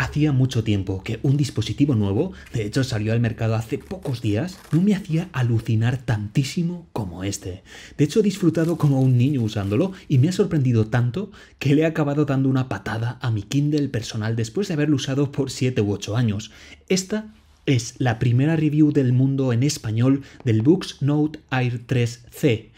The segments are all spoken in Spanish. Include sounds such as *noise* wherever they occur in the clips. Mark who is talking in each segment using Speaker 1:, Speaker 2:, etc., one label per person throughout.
Speaker 1: Hacía mucho tiempo que un dispositivo nuevo, de hecho salió al mercado hace pocos días, no me hacía alucinar tantísimo como este. De hecho he disfrutado como un niño usándolo y me ha sorprendido tanto que le he acabado dando una patada a mi Kindle personal después de haberlo usado por 7 u 8 años. Esta es la primera review del mundo en español del Books Note Air 3C.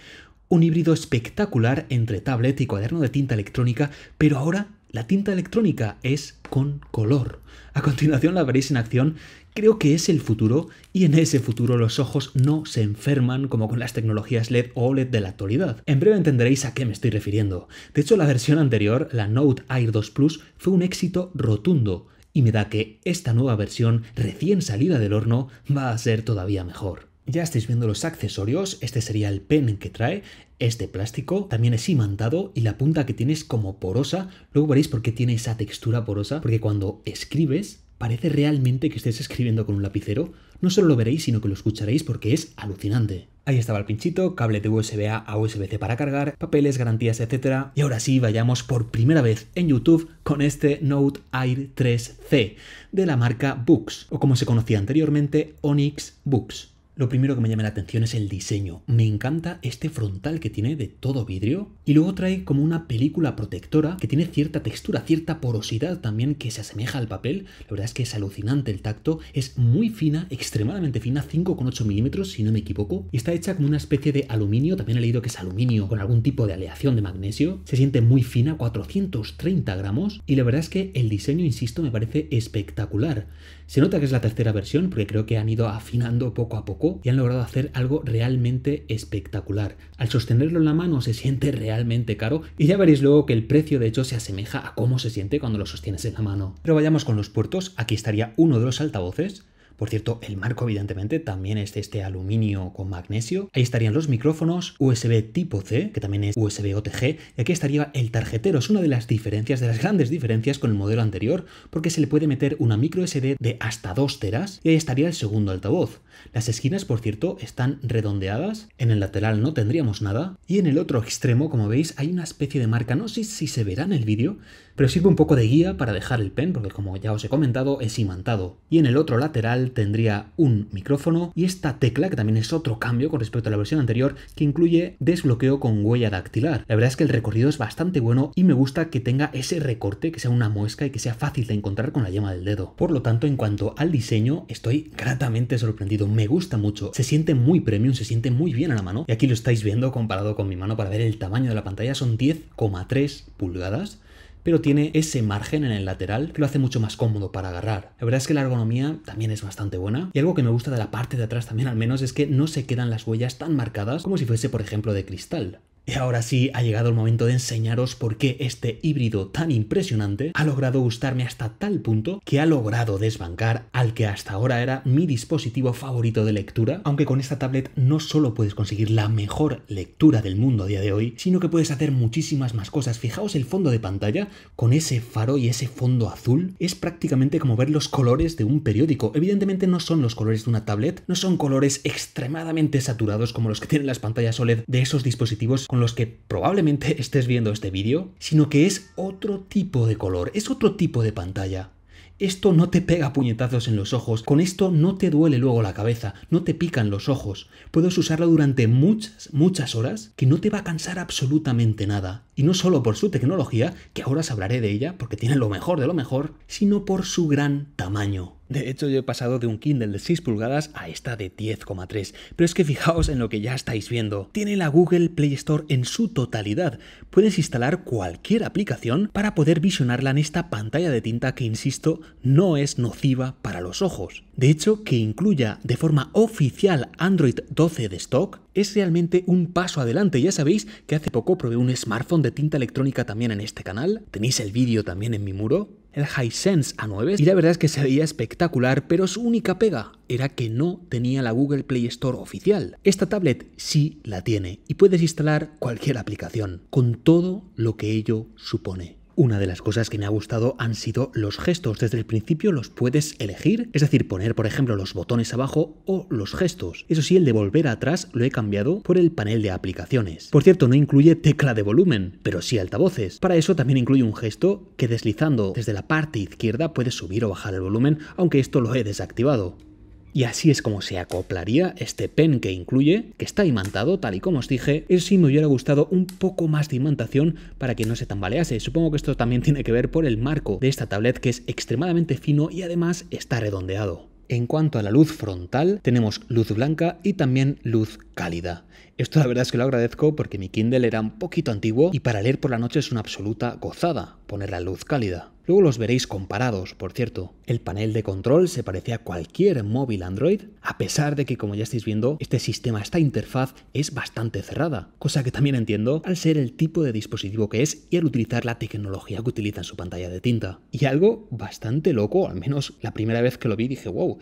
Speaker 1: Un híbrido espectacular entre tablet y cuaderno de tinta electrónica, pero ahora la tinta electrónica es con color. A continuación la veréis en acción. Creo que es el futuro y en ese futuro los ojos no se enferman como con las tecnologías LED o OLED de la actualidad. En breve entenderéis a qué me estoy refiriendo. De hecho, la versión anterior, la Note Air 2 Plus, fue un éxito rotundo y me da que esta nueva versión recién salida del horno va a ser todavía mejor. Ya estáis viendo los accesorios, este sería el pen que trae, este plástico, también es imantado y la punta que tiene es como porosa. Luego veréis por qué tiene esa textura porosa, porque cuando escribes parece realmente que estés escribiendo con un lapicero. No solo lo veréis, sino que lo escucharéis porque es alucinante. Ahí estaba el pinchito, cable de USB A a USB-C para cargar, papeles, garantías, etc. Y ahora sí, vayamos por primera vez en YouTube con este Note Air 3C de la marca Books, o como se conocía anteriormente, Onyx Books. Lo primero que me llama la atención es el diseño. Me encanta este frontal que tiene de todo vidrio y luego trae como una película protectora que tiene cierta textura, cierta porosidad también que se asemeja al papel. La verdad es que es alucinante el tacto, es muy fina, extremadamente fina, 5,8 milímetros si no me equivoco, y está hecha como una especie de aluminio, también he leído que es aluminio con algún tipo de aleación de magnesio. Se siente muy fina, 430 gramos y la verdad es que el diseño, insisto, me parece espectacular. Se nota que es la tercera versión porque creo que han ido afinando poco a poco y han logrado hacer algo realmente espectacular. Al sostenerlo en la mano se siente realmente caro y ya veréis luego que el precio de hecho se asemeja a cómo se siente cuando lo sostienes en la mano. Pero vayamos con los puertos, aquí estaría uno de los altavoces por cierto, el marco evidentemente también es de este aluminio con magnesio. Ahí estarían los micrófonos, USB tipo C, que también es USB OTG, y aquí estaría el tarjetero. Es una de las diferencias, de las grandes diferencias con el modelo anterior, porque se le puede meter una micro SD de hasta 2 teras, y ahí estaría el segundo altavoz. Las esquinas, por cierto, están redondeadas, en el lateral no tendríamos nada, y en el otro extremo, como veis, hay una especie de marca, no sé si se verá en el vídeo, pero sirve un poco de guía para dejar el pen, porque como ya os he comentado, es imantado. Y en el otro lateral tendría un micrófono y esta tecla, que también es otro cambio con respecto a la versión anterior, que incluye desbloqueo con huella dactilar. La verdad es que el recorrido es bastante bueno y me gusta que tenga ese recorte, que sea una muesca y que sea fácil de encontrar con la yema del dedo. Por lo tanto, en cuanto al diseño, estoy gratamente sorprendido, me gusta mucho, se siente muy premium, se siente muy bien a la mano, y aquí lo estáis viendo comparado con mi mano para ver el tamaño de la pantalla, son 10,3 pulgadas, pero tiene ese margen en el lateral que lo hace mucho más cómodo para agarrar. La verdad es que la ergonomía también es bastante buena y algo que me gusta de la parte de atrás también al menos es que no se quedan las huellas tan marcadas como si fuese por ejemplo de cristal. Y ahora sí, ha llegado el momento de enseñaros por qué este híbrido tan impresionante ha logrado gustarme hasta tal punto que ha logrado desbancar al que hasta ahora era mi dispositivo favorito de lectura, aunque con esta tablet no solo puedes conseguir la mejor lectura del mundo a día de hoy, sino que puedes hacer muchísimas más cosas. Fijaos el fondo de pantalla, con ese faro y ese fondo azul, es prácticamente como ver los colores de un periódico. Evidentemente no son los colores de una tablet, no son colores extremadamente saturados como los que tienen las pantallas OLED de esos dispositivos con los que probablemente *laughs* estés viendo este vídeo, sino que es otro tipo de color, es otro tipo de pantalla. Esto no te pega puñetazos en los ojos, con esto no te duele luego la cabeza, no te pican los ojos. Puedes usarlo durante muchas, muchas horas que no te va a cansar absolutamente nada y no solo por su tecnología, que ahora os hablaré de ella porque tiene lo mejor de lo mejor, sino por su gran tamaño. De hecho, yo he pasado de un Kindle de 6 pulgadas a esta de 10,3. Pero es que fijaos en lo que ya estáis viendo. Tiene la Google Play Store en su totalidad. Puedes instalar cualquier aplicación para poder visionarla en esta pantalla de tinta que, insisto, no es nociva para los ojos. De hecho, que incluya de forma oficial Android 12 de stock es realmente un paso adelante. Ya sabéis que hace poco probé un smartphone de tinta electrónica también en este canal. Tenéis el vídeo también en mi muro. El Hisense A9 y la verdad es que se veía espectacular, pero su única pega era que no tenía la Google Play Store oficial. Esta tablet sí la tiene y puedes instalar cualquier aplicación, con todo lo que ello supone. Una de las cosas que me ha gustado han sido los gestos. Desde el principio los puedes elegir, es decir, poner por ejemplo los botones abajo o los gestos. Eso sí, el de volver atrás lo he cambiado por el panel de aplicaciones. Por cierto, no incluye tecla de volumen, pero sí altavoces. Para eso también incluye un gesto que deslizando desde la parte izquierda puedes subir o bajar el volumen, aunque esto lo he desactivado. Y así es como se acoplaría este pen que incluye, que está imantado, tal y como os dije, es si me hubiera gustado un poco más de imantación para que no se tambalease. Supongo que esto también *laughs* tiene que ver por el marco de esta tablet que es extremadamente fino y además está redondeado. En cuanto a la luz frontal, tenemos luz blanca y también luz cálida. Esto la verdad es que lo agradezco porque mi Kindle era un poquito antiguo y para leer por la noche es una absoluta gozada poner la luz cálida. Luego los veréis comparados, por cierto. El panel de control se parece a cualquier móvil Android, a pesar de que como ya estáis viendo, este sistema, esta interfaz es bastante cerrada, cosa que también entiendo al ser el tipo de dispositivo que es y al utilizar la tecnología que utiliza en su pantalla de tinta. Y algo bastante loco, al menos la primera vez que lo vi dije, wow,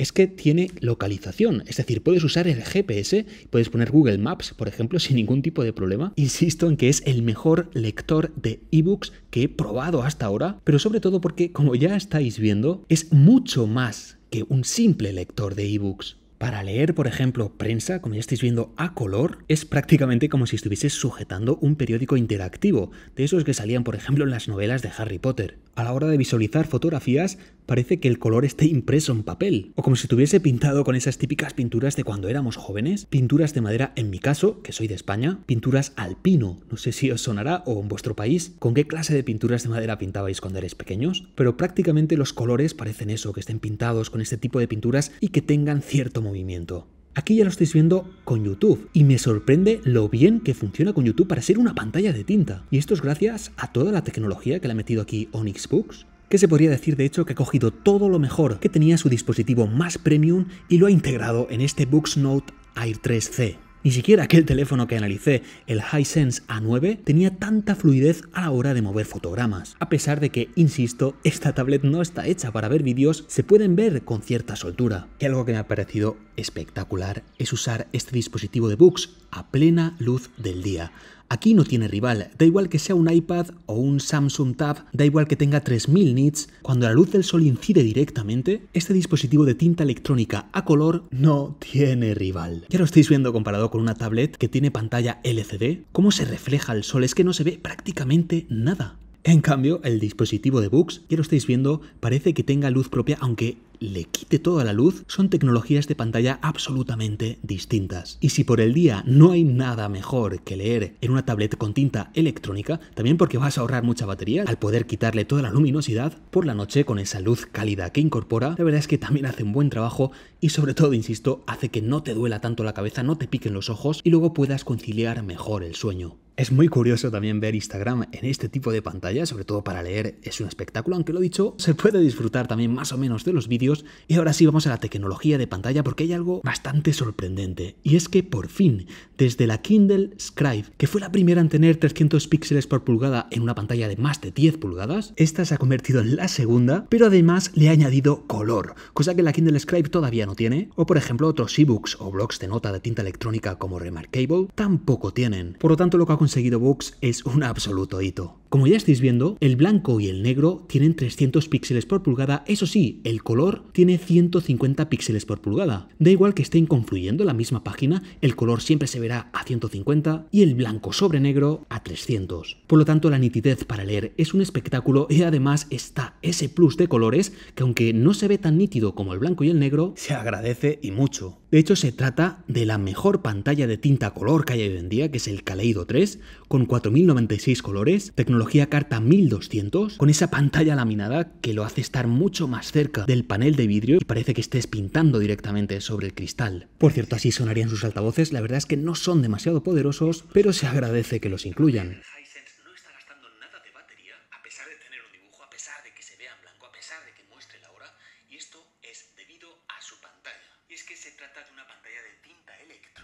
Speaker 1: es que tiene localización, es decir, puedes usar el GPS, puedes poner Google Maps, por ejemplo, sin ningún tipo de problema. Insisto en que es el mejor lector de ebooks que he probado hasta ahora, pero sobre todo porque, como ya estáis viendo, es mucho más que un simple lector de ebooks. Para leer, por ejemplo, prensa, como ya estáis viendo a color, es prácticamente como si estuviese sujetando un periódico interactivo, de esos que salían, por ejemplo, en las novelas de Harry Potter a la hora de visualizar fotografías parece que el color esté impreso en papel, o como si estuviese pintado con esas típicas pinturas de cuando éramos jóvenes, pinturas de madera en mi caso, que soy de España, pinturas al pino, no sé si os sonará o en vuestro país, con qué clase de pinturas de madera pintabais cuando eres pequeños, pero prácticamente los colores parecen eso, que estén pintados con este tipo de pinturas y que tengan cierto movimiento. Aquí ya lo estáis viendo con YouTube y me sorprende lo bien que funciona con YouTube para ser una pantalla de tinta. Y esto es gracias a toda la tecnología que le ha metido aquí Onyx Books que se podría decir de hecho que ha cogido todo lo mejor que tenía su dispositivo más premium y lo ha integrado en este Books Note Air 3C. Ni siquiera aquel teléfono que analicé, el Hisense A9, tenía tanta fluidez a la hora de mover fotogramas. A pesar de que, insisto, esta tablet no está hecha para ver vídeos, se pueden ver con cierta soltura. Y algo que me ha parecido espectacular es usar este dispositivo de Books a plena luz del día Aquí no tiene rival, da igual que sea un iPad o un Samsung Tab, da igual que tenga 3000 nits, cuando la luz del sol incide directamente, este dispositivo de tinta electrónica a color no tiene rival. Ya lo estáis viendo comparado con una tablet que tiene pantalla LCD, cómo se refleja el sol, es que no se ve prácticamente nada. En cambio, el dispositivo de Books, que lo estáis viendo, parece que tenga luz propia, aunque le quite toda la luz, son tecnologías de pantalla absolutamente distintas. Y si por el día no hay nada mejor que leer en una tablet con tinta electrónica, también porque vas a ahorrar mucha batería al poder quitarle toda la luminosidad, por la noche con esa luz cálida que incorpora, la verdad es que también hace un buen trabajo y sobre todo, insisto, hace que no te duela tanto la cabeza, no te piquen los ojos y luego puedas conciliar mejor el sueño. Es muy curioso también ver Instagram en este tipo de pantalla, sobre todo para leer es un espectáculo, aunque lo dicho, se puede disfrutar también más o menos de los vídeos y ahora sí vamos a la tecnología de pantalla porque hay algo bastante sorprendente. Y es que por fin, desde la Kindle Scribe, que fue la primera en tener 300 píxeles por pulgada en una pantalla de más de 10 pulgadas, esta se ha convertido en la segunda, pero además le ha añadido color, cosa que la Kindle Scribe todavía no tiene. O por ejemplo otros ebooks o blogs de nota de tinta electrónica como Remarkable tampoco tienen. Por lo tanto lo que ha conseguido Books es un absoluto hito. Como ya estáis viendo, el blanco y el negro tienen 300 píxeles por pulgada, eso sí, el color tiene 150 píxeles por pulgada. Da igual que estén confluyendo la misma página, el color siempre se verá a 150 y el blanco sobre negro a 300. Por lo tanto, la nitidez para leer es un espectáculo y además está ese plus de colores que aunque no se ve tan nítido como el blanco y el negro, se agradece y mucho. De hecho, se trata de la mejor pantalla de tinta color que hay hoy en día, que es el Kaleido 3, con 4096 colores, tecnología Carta 1200 con esa pantalla laminada que lo hace estar mucho más cerca del panel de vidrio y parece que estés pintando directamente sobre el cristal. Por cierto, así sonarían sus altavoces, la verdad es que no son demasiado poderosos, pero se agradece que los incluyan.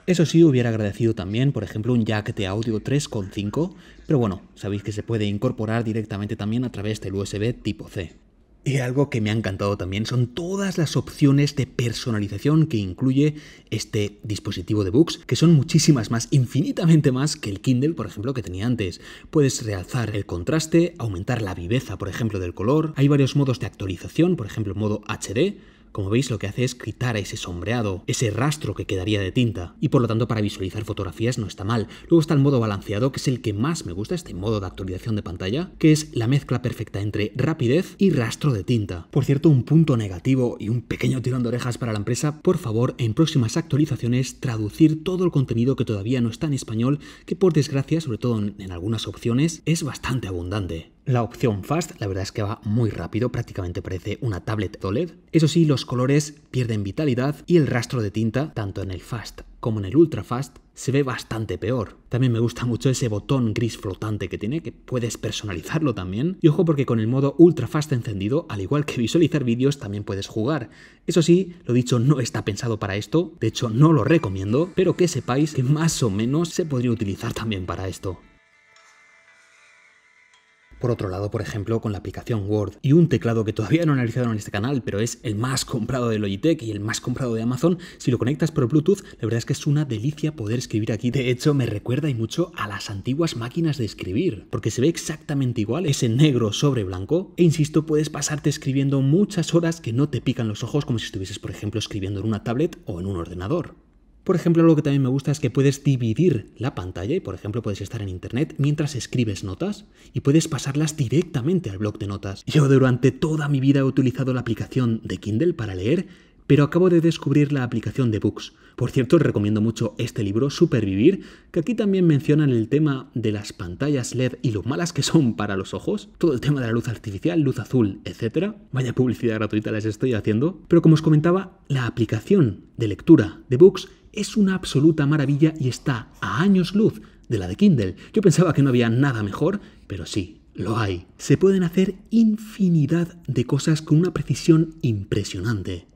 Speaker 1: Eso sí, hubiera agradecido también, por ejemplo, un jack de audio 3.5, pero bueno, sabéis que se puede incorporar directamente también a través del USB tipo C. Y algo que me ha encantado también son todas las opciones de personalización que incluye este dispositivo de books, que son muchísimas más, infinitamente más que el Kindle, por ejemplo, que tenía antes. Puedes realzar el contraste, aumentar la viveza, por ejemplo, del color. Hay varios modos de actualización, por ejemplo, modo HD, como veis lo que hace es quitar ese sombreado, ese rastro que quedaría de tinta, y por lo tanto para visualizar fotografías no está mal. Luego está el modo balanceado, que es el que más me gusta, este modo de actualización de pantalla, que es la mezcla perfecta entre rapidez y rastro de tinta. Por cierto, un punto negativo y un pequeño tirón de orejas para la empresa, por favor, en próximas actualizaciones traducir todo el contenido que todavía no está en español, que por desgracia, sobre todo en algunas opciones, es bastante abundante. La opción Fast, la verdad es que va muy rápido, prácticamente parece una tablet OLED. Eso sí, los colores pierden vitalidad y el rastro de tinta, tanto en el Fast como en el Ultra Fast, se ve bastante peor. También me gusta mucho ese botón gris flotante que tiene, que puedes personalizarlo también. Y ojo porque con el modo ultra fast encendido, al igual que visualizar vídeos, también puedes jugar. Eso sí, lo dicho, no está pensado para esto, de hecho no lo recomiendo, pero que sepáis que más o menos se podría utilizar también para esto. Por otro lado, por ejemplo, con la aplicación Word y un teclado que todavía no realizado en este canal, pero es el más comprado de Logitech y el más comprado de Amazon, si lo conectas por Bluetooth, la verdad es que es una delicia poder escribir aquí. De hecho, me recuerda y mucho a las antiguas máquinas de escribir, porque se ve exactamente igual, ese negro sobre blanco, e insisto, puedes pasarte escribiendo muchas horas que no te pican los ojos como si estuvieses, por ejemplo, escribiendo en una tablet o en un ordenador. Por ejemplo, lo que también me gusta es que puedes dividir la pantalla y, por ejemplo, puedes estar en Internet mientras escribes notas y puedes pasarlas directamente al blog de notas. Yo durante toda mi vida he utilizado la aplicación de Kindle para leer pero acabo de descubrir la aplicación de Books. Por cierto, recomiendo mucho este libro, Supervivir, que aquí también mencionan el tema de las pantallas LED y lo malas que son para los ojos, todo el tema de la luz artificial, luz azul, etc. Vaya publicidad gratuita les estoy haciendo. Pero como os comentaba, la aplicación de lectura de Books es una absoluta maravilla y está a años luz de la de Kindle. Yo pensaba que no había nada mejor, pero sí, lo hay. Se pueden hacer infinidad de cosas con una precisión impresionante.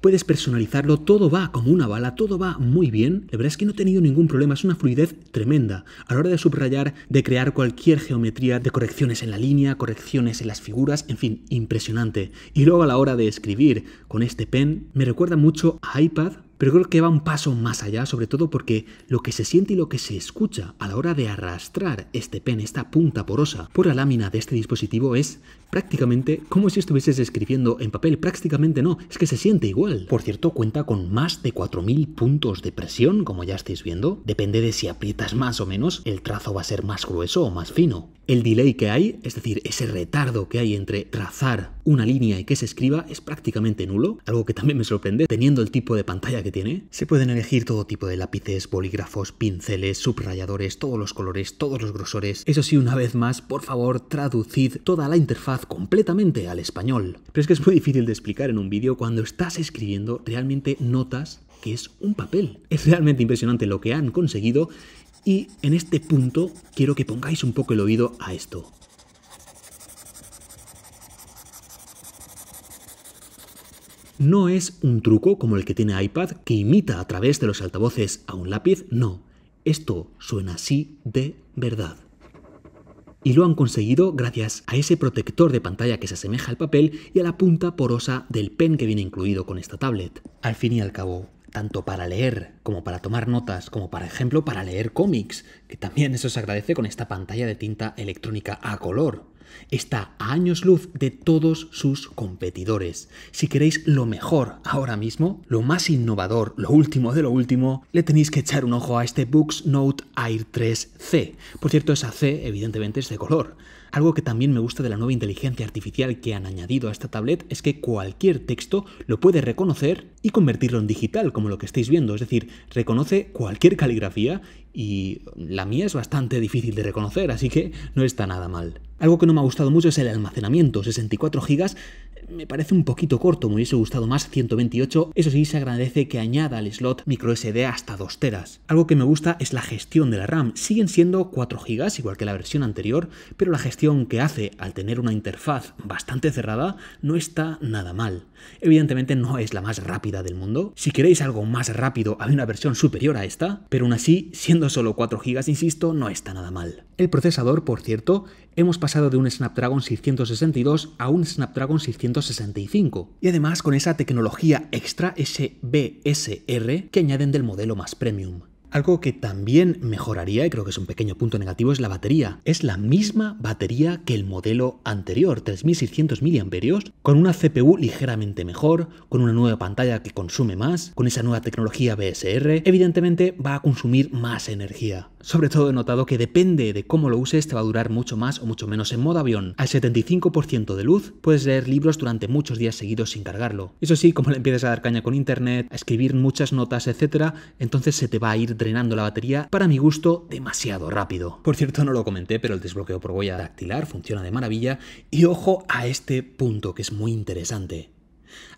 Speaker 1: Puedes personalizarlo, todo va como una bala, todo va muy bien. La verdad es que no he tenido ningún problema, es una fluidez tremenda a la hora de subrayar, de crear cualquier geometría, de correcciones en la línea, correcciones en las figuras, en fin, impresionante. Y luego a la hora de escribir con este pen, me recuerda mucho a iPad, pero creo que va un paso más allá, sobre todo porque lo que se siente y lo que se escucha a la hora de arrastrar este pen, esta punta porosa, por la lámina de este dispositivo es prácticamente como si estuvieses escribiendo en papel. Prácticamente no, es que se siente igual. Por cierto, cuenta con más de 4.000 puntos de presión, como ya estáis viendo. Depende de si aprietas más o menos, el trazo va a ser más grueso o más fino. El delay que hay, es decir, ese retardo que hay entre trazar una línea y que se escriba, es prácticamente nulo, algo que también me sorprende, teniendo el tipo de pantalla que tiene. Se pueden elegir todo tipo de lápices, bolígrafos, pinceles, subrayadores, todos los colores, todos los grosores. Eso sí, una vez más, por favor, traducid toda la interfaz completamente al español. Pero es que es muy difícil de explicar en un vídeo cuando estás escribiendo, realmente notas que es un papel. Es realmente impresionante lo que han conseguido y en este punto quiero que pongáis un poco el oído a esto. No es un truco como el que tiene iPad que imita a través de los altavoces a un lápiz, no. Esto suena así de verdad. Y lo han conseguido gracias a ese protector de pantalla que se asemeja al papel y a la punta porosa del pen que viene incluido con esta tablet. Al fin y al cabo, tanto para leer como para tomar notas, como para ejemplo para leer cómics, que también eso se agradece con esta pantalla de tinta electrónica a color está a años luz de todos sus competidores. Si queréis lo mejor ahora mismo, lo más innovador, lo último de lo último, le tenéis que echar un ojo a este Books Note Air 3C. Por cierto, esa C evidentemente es de color. Algo que también me gusta de la nueva inteligencia artificial que han añadido a esta tablet es que cualquier texto lo puede reconocer y convertirlo en digital, como lo que estáis viendo. Es decir, reconoce cualquier caligrafía y la mía es bastante difícil de reconocer, así que no está nada mal. Algo que no me ha gustado mucho es el almacenamiento, 64 GB me parece un poquito corto, me hubiese gustado más 128, eso sí se agradece que añada al slot micro SD hasta 2 teras. Algo que me gusta es la gestión de la RAM, siguen siendo 4 GB igual que la versión anterior, pero la gestión que hace al tener una interfaz bastante cerrada no está nada mal. Evidentemente no es la más rápida del mundo, si queréis algo más rápido hay una versión superior a esta, pero aún así, siendo solo 4 GB, insisto, no está nada mal. El procesador, por cierto, hemos pasado de un Snapdragon 662 a un Snapdragon 662 y además con esa tecnología extra, SBSR que añaden del modelo más premium. Algo que también mejoraría, y creo que es un pequeño punto negativo, es la batería. Es la misma batería que el modelo anterior, 3600 mAh, con una CPU ligeramente mejor, con una nueva pantalla que consume más, con esa nueva tecnología BSR, evidentemente va a consumir más energía. Sobre todo he notado que depende de cómo lo uses te va a durar mucho más o mucho menos en modo avión. Al 75% de luz puedes leer libros durante muchos días seguidos sin cargarlo. Eso sí, como le empiezas a dar caña con internet, a escribir muchas notas, etc., entonces se te va a ir drenando la batería, para mi gusto, demasiado rápido. Por cierto, no lo comenté, pero el desbloqueo por huella dactilar funciona de maravilla y ojo a este punto que es muy interesante.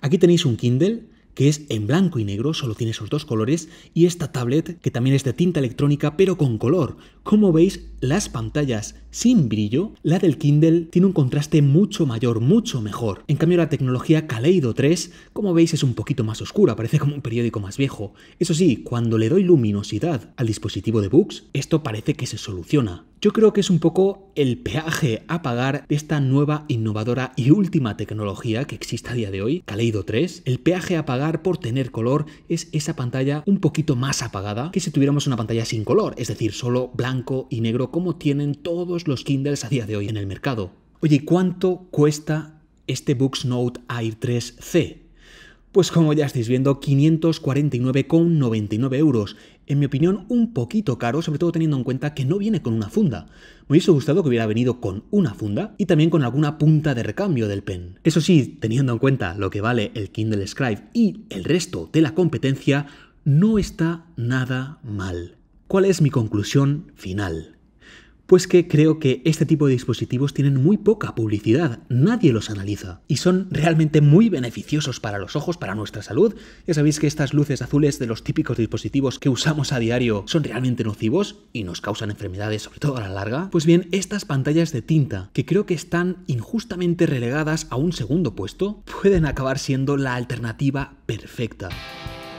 Speaker 1: Aquí tenéis un Kindle que es en blanco y negro, solo tiene esos dos colores, y esta tablet, que también es de tinta electrónica, pero con color. Como veis, las pantallas sin brillo, la del Kindle tiene un contraste mucho mayor, mucho mejor. En cambio, la tecnología Kaleido 3, como veis, es un poquito más oscura, parece como un periódico más viejo. Eso sí, cuando le doy luminosidad al dispositivo de Books, esto parece que se soluciona. Yo creo que es un poco el peaje a pagar de esta nueva, innovadora y última tecnología que existe a día de hoy, Kaleido 3. El peaje a pagar por tener color es esa pantalla un poquito más apagada que si tuviéramos una pantalla sin color, es decir, solo blanco y negro como tienen todos los Kindles a día de hoy en el mercado. Oye, ¿cuánto cuesta este Books Note Air 3C? Pues como ya estáis viendo, 549,99 euros. En mi opinión, un poquito caro, sobre todo teniendo en cuenta que no viene con una funda. Me hubiese gustado que hubiera venido con una funda y también con alguna punta de recambio del pen. Eso sí, teniendo en cuenta lo que vale el Kindle Scribe y el resto de la competencia, no está nada mal. ¿Cuál es mi conclusión final? Pues que creo que este tipo de dispositivos tienen muy poca publicidad, nadie los analiza y son realmente muy beneficiosos para los ojos, para nuestra salud. Ya sabéis que estas luces azules de los típicos dispositivos que usamos a diario son realmente nocivos y nos causan enfermedades, sobre todo a la larga. Pues bien, estas pantallas de tinta, que creo que están injustamente relegadas a un segundo puesto, pueden acabar siendo la alternativa perfecta.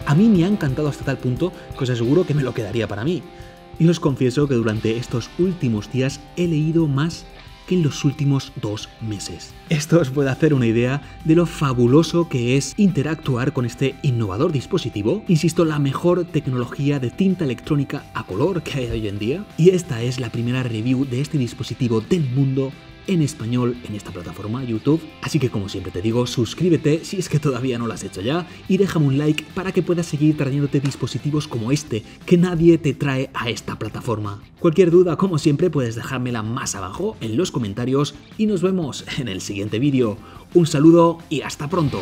Speaker 1: A mí me ha encantado hasta tal punto que os aseguro que me lo quedaría para mí. Y os confieso que durante estos últimos días he leído más que en los últimos dos meses. Esto os puede hacer una idea de lo fabuloso que es interactuar con este innovador dispositivo, insisto, la mejor tecnología de tinta electrónica a color que hay hoy en día. Y esta es la primera review de este dispositivo del mundo en español en esta plataforma YouTube. Así que como siempre te digo, suscríbete si es que todavía no lo has hecho ya y déjame un like para que puedas seguir trayéndote dispositivos como este que nadie te trae a esta plataforma. Cualquier duda, como siempre, puedes dejármela más abajo en los comentarios y nos vemos en el siguiente vídeo. Un saludo y hasta pronto.